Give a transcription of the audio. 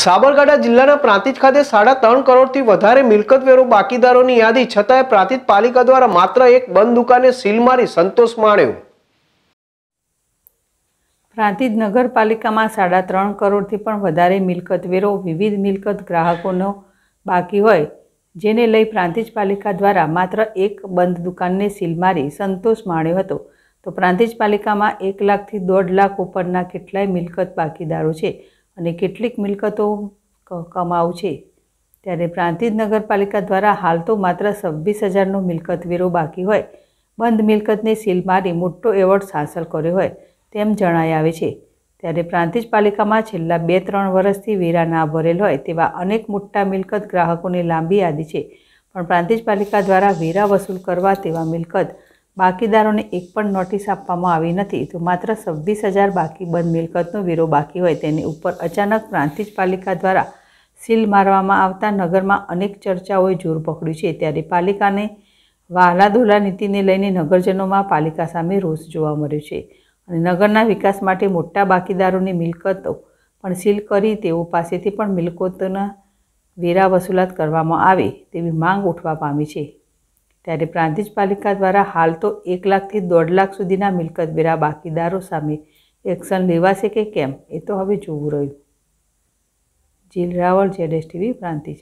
સાબરકાંઠા જિલ્લાના પ્રાંતિજ ખાતે સાડા ત્રણ કરોડથી વધારે મિલકત વેરો બાકીદારોની યાદી છતાંય પ્રાંતિજ પાલિકા દ્વારા માત્ર એક બંધ દુકાને સીલ મારી સંતોષ માણ્યો પ્રાંતિજ નગરપાલિકામાં સાડા ત્રણ કરોડથી પણ વધારે મિલકત વેરો વિવિધ મિલકત ગ્રાહકોનો બાકી હોય જેને લઈ પ્રાંતિજ પાલિકા દ્વારા માત્ર એક બંધ દુકાનને સીલ મારી સંતોષ માણ્યો હતો તો પ્રાંતિજ પાલિકામાં એક લાખથી દોઢ લાખ ઉપરના કેટલાય મિલકત બાકીદારો છે અને કેટલીક મિલકતો કમાવ છે ત્યારે પ્રાંતિજ નગરપાલિકા દ્વારા હાલ તો માત્ર છવ્વીસ હજારનો મિલકત વેરો બાકી હોય બંધ મિલકતને સીલ મારી મોટો એવોર્ડ હાંસલ કર્યો હોય તેમ જણાય આવે છે ત્યારે પ્રાંતિજ પાલિકામાં છેલ્લા બે ત્રણ વર્ષથી વેરા ના ભરેલ હોય તેવા અનેક મોટા મિલકત ગ્રાહકોની લાંબી યાદી છે પણ પ્રાંતિજ પાલિકા દ્વારા વેરા વસૂલ કરવા તેવા મિલકત બાકીદારોને એક પણ નોટિસ આપવામાં આવી નથી તો માત્ર છવ્વીસ હજાર બાકી બંધ મિલકતનો વેરો બાકી હોય તેની ઉપર અચાનક પ્રાંતિજ પાલિકા દ્વારા સીલ મારવામાં આવતા નગરમાં અનેક ચર્ચાઓએ જોર પકડ્યું છે ત્યારે પાલિકાને વાલાધોલા નીતિને લઈને નગરજનોમાં પાલિકા સામે રોષ જોવા મળ્યો છે અને નગરના વિકાસ માટે મોટા બાકીદારોની મિલકતો પણ સીલ કરી તેઓ પાસેથી પણ મિલકતોના વેરા વસૂલાત કરવામાં આવે તેવી માંગ ઉઠવા પામી છે ત્યારે પ્રાંતિજ પાલિકા દ્વારા હાલ તો એક લાખથી દોઢ લાખ સુધીના મિલકત વેરા બાકીદારો સામે એક્શન લેવાશે કે કેમ એ તો હવે જોવું રહ્યું Jeel Raval Z S TV Prantij